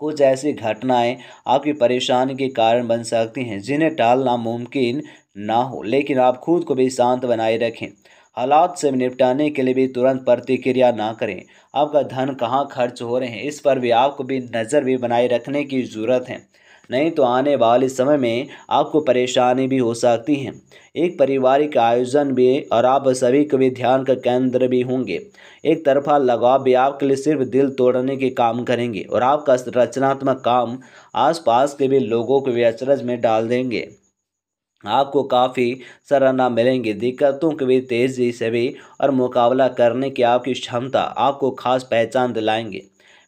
कुछ ऐसी घटनाएं आपकी परेशानी के कारण बन सकती हैं जिन्हें टालना मुमकिन ना हो लेकिन आप खुद को भी शांत बनाए रखें हालात से निपटाने के लिए भी तुरंत प्रतिक्रिया ना करें आपका धन कहाँ खर्च हो रहे हैं इस पर भी आपको भी नज़र भी बनाए रखने की ज़रूरत है नहीं तो आने वाले समय में आपको परेशानी भी हो सकती है एक पारिवारिक आयोजन भी और आप सभी के भी ध्यान का केंद्र भी होंगे एक तरफा लगाव भी आपके लिए सिर्फ दिल तोड़ने के काम करेंगे और आपका रचनात्मक काम आसपास के भी लोगों को भी अचरज में डाल देंगे आपको काफ़ी सराहना मिलेंगी दिक्कतों के भी तेज़ी से भी और मुकाबला करने की आपकी क्षमता आपको खास पहचान दिलाएंगे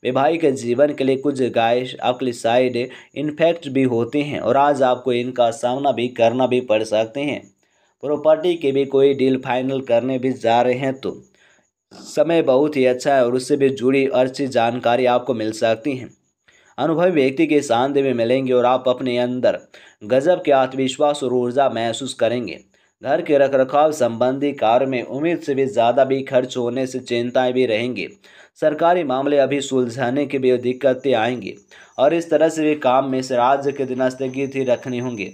वैवाहिक जीवन के लिए कुछ गाइश आपके साइड इन्फेक्ट भी होते हैं और आज आपको इनका सामना भी करना भी पड़ सकते हैं प्रॉपर्टी के भी कोई डील फाइनल करने भी जा रहे हैं तो समय बहुत ही अच्छा है और उससे भी जुड़ी अच्छी जानकारी आपको मिल सकती हैं अनुभवी व्यक्ति के शांति में मिलेंगे और आप अपने अंदर गजब के आत्मविश्वास और ऊर्जा महसूस करेंगे घर के रखरखाव संबंधी कार्य में उम्मीद से भी ज़्यादा भी खर्च होने से चिंताएं भी रहेंगी सरकारी मामले अभी सुलझाने की भी दिक्कतें आएंगी और इस तरह से भी काम में से राज्य के दिन स्थगित ही रखनी होंगी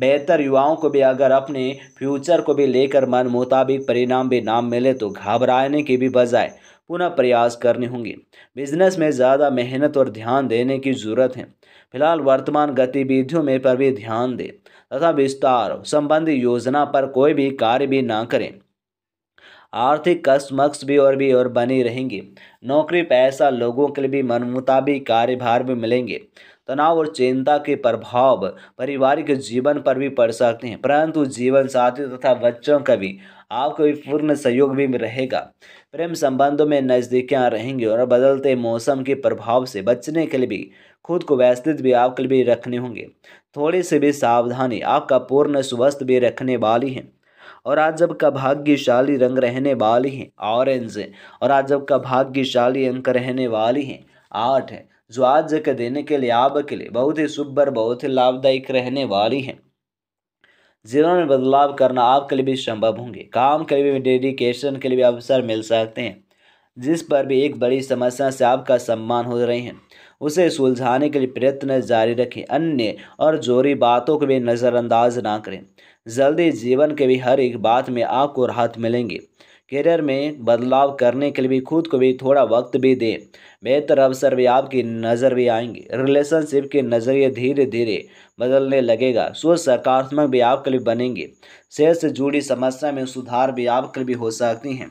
बेहतर युवाओं को भी अगर अपने फ्यूचर को भी लेकर मन मुताबिक परिणाम भी ना मिले तो घबराने की भी बजाय पुनः प्रयास करने होंगे बिजनेस में ज़्यादा मेहनत और ध्यान देने की ज़रूरत है फिलहाल वर्तमान गतिविधियों में पर भी ध्यान दें तथा विस्तार संबंधी योजना पर कोई भी कार्य भी ना करें आर्थिक कसमक्स भी और भी और बनी रहेंगी नौकरी पैसा लोगों के लिए भी मन मुताबिक कार्यभार भी मिलेंगे तनाव और चिंता के प्रभाव पारिवारिक जीवन पर भी पड़ सकते हैं परंतु जीवन साथी तथा बच्चों का भी आपका भी पूर्ण सहयोग भी रहेगा प्रेम संबंधों में नज़दीकियाँ रहेंगी और बदलते मौसम के प्रभाव से बचने के लिए भी खुद को व्यस्तित भी आपके लिए रखने होंगे थोड़ी सी भी सावधानी आपका पूर्ण स्वस्थ भी रखने वाली है और आज जब का भाग्यशाली रंग रहने वाली हैं ऑरेंज है और आज जब का भाग्यशाली अंक रहने वाली हैं आठ है जो आज के देने के लिए आपके लिए बहुत ही शुभ और बहुत ही लाभदायक रहने वाली हैं जिन्होंने बदलाव करना आपके लिए भी संभव होंगे काम के लिए डेडिकेशन के लिए भी अवसर मिल सकते हैं जिस पर भी एक बड़ी समस्या से आपका सम्मान हो रहे हैं उसे सुलझाने के लिए प्रयत्न जारी रखें अन्य और जोरी बातों को भी नज़रअंदाज ना करें जल्दी जीवन के भी हर एक बात में आपको राहत मिलेंगे करियर में बदलाव करने के लिए भी खुद को भी थोड़ा वक्त भी दें बेहतर अवसर भी आपकी नज़र भी आएंगे रिलेशनशिप के नज़रिए धीरे धीरे बदलने लगेगा सोच सकारात्मक भी आपके लिए बनेंगे सेहत से जुड़ी समस्या में सुधार भी आपके लिए हो सकती हैं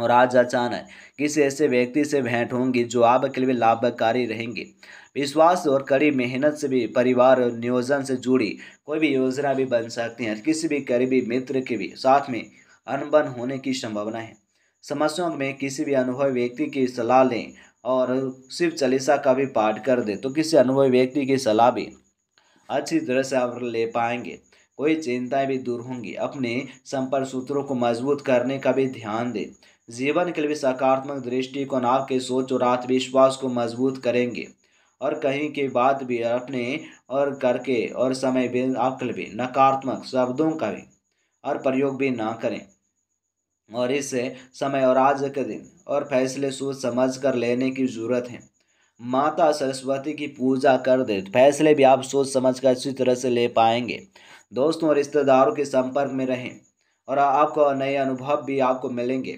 और आज अचानक किसी ऐसे व्यक्ति से भेंट होंगी जो आपके लिए लाभकारी रहेंगे विश्वास और कड़ी मेहनत से भी परिवार और नियोजन से जुड़ी कोई भी योजना भी बन सकती है किसी भी करीबी मित्र के भी साथ में अनबन होने की संभावना है समस्याओं में किसी भी अनुभवी व्यक्ति की सलाह लें और शिव चालीसा का भी पाठ कर दें तो किसी अनुभवी व्यक्ति की सलाह भी अच्छी तरह से आप ले पाएंगे कोई चिंताएं भी दूर होंगी अपने संपर्क सूत्रों को मजबूत करने का भी ध्यान दें जीवन के लिए सकारात्मक दृष्टिकोण आपके सोच और आत्मविश्वास को मजबूत करेंगे और कहीं के बाद भी अपने और करके और समय भी आपके लिए नकारात्मक शब्दों का भी और प्रयोग भी ना करें और इसे समय और आज के दिन और फैसले सोच समझ कर लेने की ज़रूरत है माता सरस्वती की पूजा कर दे फैसले भी आप सोच समझ कर अच्छी तरह से ले पाएंगे दोस्तों और रिश्तेदारों के संपर्क में रहें और आपको नए अनुभव भी आपको मिलेंगे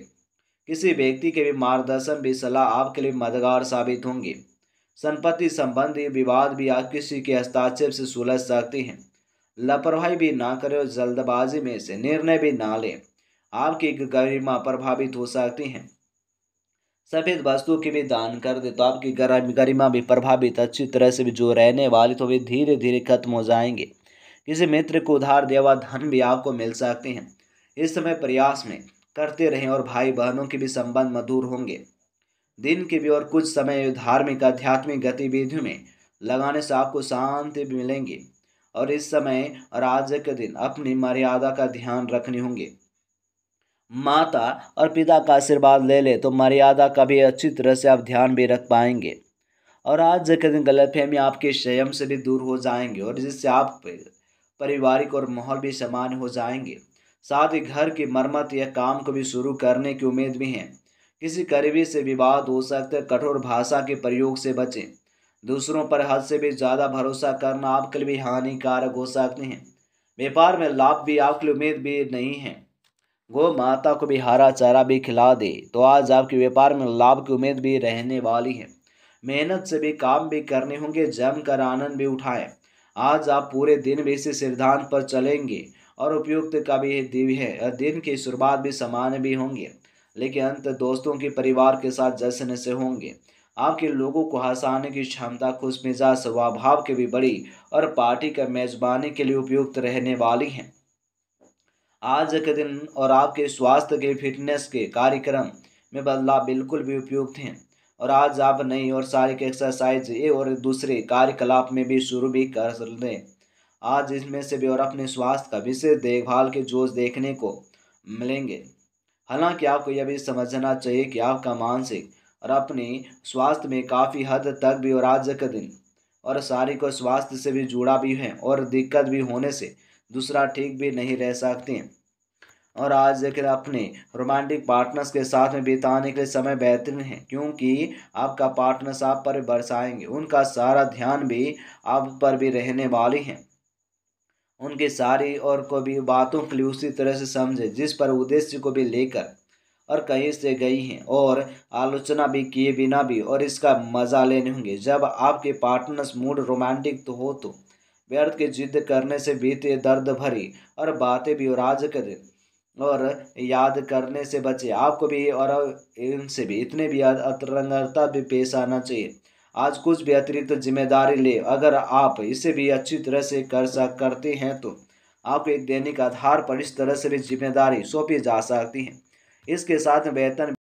किसी व्यक्ति के भी मार्गदर्शन भी सलाह आपके लिए मददगार साबित होंगी संपत्ति संबंधी विवाद भी आप किसी के हस्ताक्षेप से सुलझ सकती हैं लापरवाही भी ना करें और जल्दबाजी में से निर्णय भी ना लें आपकी गरिमा प्रभावित हो सकती है सफ़ेद वस्तु के भी दान कर दे तो आपकी गरिमा भी प्रभावित अच्छी तरह से भी जो रहने वाली तो वे धीरे धीरे खत्म हो जाएंगे किसी मित्र को उधार देवा धन भी आपको मिल सकते हैं इस समय प्रयास में करते रहें और भाई बहनों के भी संबंध मधुर होंगे दिन के भी और कुछ समय धार्मिक आध्यात्मिक गतिविधियों में लगाने से आपको शांति भी मिलेंगी और इस समय और आज के दिन अपनी मर्यादा का ध्यान रखने होंगे माता और पिता का आशीर्वाद ले ले तो मर्यादा का भी अच्छी तरह से आप ध्यान भी रख पाएंगे और आज के दिन गलतफहमी आपके संयम से भी दूर हो जाएंगे और जिससे आप पारिवारिक और माहौल भी समान हो जाएंगे साथ ही घर की मरम्मत या काम को भी शुरू करने की उम्मीद भी है किसी करीबी से विवाद हो सकते कठोर भाषा के प्रयोग से बचें दूसरों पर हद से भी ज़्यादा भरोसा करना आपके लिए भी हानिकारक हो सकते हैं व्यापार में लाभ भी आपके लिए उम्मीद भी नहीं है गौ माता को भी हरा चारा भी खिला दे तो आज आपके व्यापार में लाभ की उम्मीद भी रहने वाली है मेहनत से भी काम भी करने होंगे जमकर आनंद भी उठाएं आज आप पूरे दिन भी इसी सिद्धांत पर चलेंगे और उपयुक्त का भी दिव्य है दिन की शुरुआत भी समान भी होंगे लेकिन अंत दोस्तों के परिवार के साथ जश्न से होंगे आपके लोगों को हंसाने की क्षमता खुश मिजाज स्वभाव के भी बड़ी और पार्टी का मेजबानी के लिए उपयुक्त रहने वाली हैं आज के दिन और आपके स्वास्थ्य के फिटनेस के कार्यक्रम में बदलाव बिल्कुल भी उपयुक्त हैं और आज आप नई और शारीरिक एक्सरसाइज ये और दूसरे कार्यकलाप में भी शुरू भी कर दें आज इसमें से भी और अपने स्वास्थ्य का विशेष देखभाल के जोश देखने को मिलेंगे हालांकि आपको यह भी समझना चाहिए कि आपका मानसिक और अपने स्वास्थ्य में काफ़ी हद तक भी और आज का दिन और शारीरिक और स्वास्थ्य से भी जुड़ा भी है और दिक्कत भी होने से दूसरा ठीक भी नहीं रह सकते और आज देखिए अपने रोमांटिक पार्टनर्स के साथ में बिताने के लिए समय बेहतरीन है क्योंकि आपका पार्टनर्स आप पर बरसाएंगे उनका सारा ध्यान भी आप पर भी रहने वाली हैं उनकी सारी और को भी बातों के लिए उसी तरह से समझे जिस पर उद्देश्य को भी लेकर और कहीं से गई हैं और आलोचना भी किए बिना भी और इसका मज़ा लेने होंगे जब आपके पार्टनर्स मूड रोमांटिक तो हो तो व्यर्थ की जिद करने से बीते दर्द भरी और बातें भी राज कर और याद करने से बचे आपको भी और इनसे भी इतने भी अतरंगता भी पेश आना चाहिए आज कुछ भी अतिरिक्त जिम्मेदारी ले अगर आप इसे भी अच्छी तरह से कर सक करते हैं तो आपको एक दैनिक आधार पर इस तरह से भी जिम्मेदारी सौंपी जा सकती है इसके साथ वेतन